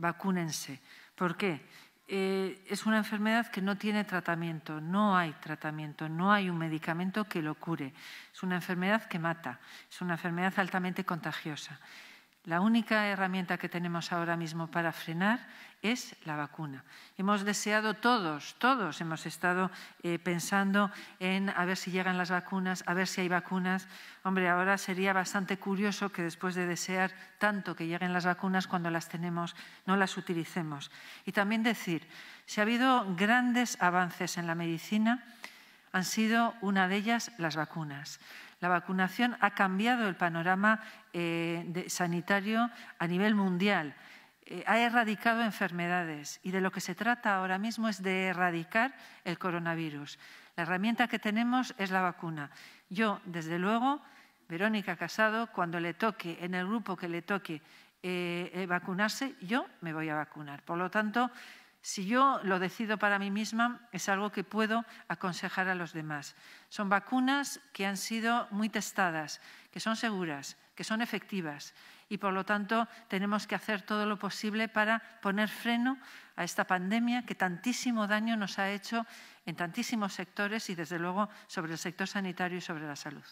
vacúnense. ¿Por qué? Eh, es una enfermedad que no tiene tratamiento, no hay tratamiento, no hay un medicamento que lo cure. Es una enfermedad que mata, es una enfermedad altamente contagiosa. La única herramienta que tenemos ahora mismo para frenar es la vacuna. Hemos deseado todos, todos hemos estado eh, pensando en a ver si llegan las vacunas, a ver si hay vacunas. Hombre, ahora sería bastante curioso que después de desear tanto que lleguen las vacunas, cuando las tenemos, no las utilicemos. Y también decir, si ha habido grandes avances en la medicina, han sido una de ellas las vacunas. La vacunación ha cambiado el panorama eh, sanitario a nivel mundial, eh, ha erradicado enfermedades y de lo que se trata ahora mismo es de erradicar el coronavirus. La herramienta que tenemos es la vacuna. Yo, desde luego, Verónica Casado, cuando le toque, en el grupo que le toque eh, vacunarse, yo me voy a vacunar. Por lo tanto, si yo lo decido para mí misma, es algo que puedo aconsejar a los demás. Son vacunas que han sido muy testadas, que son seguras, que son efectivas y, por lo tanto, tenemos que hacer todo lo posible para poner freno a esta pandemia que tantísimo daño nos ha hecho en tantísimos sectores y, desde luego, sobre el sector sanitario y sobre la salud.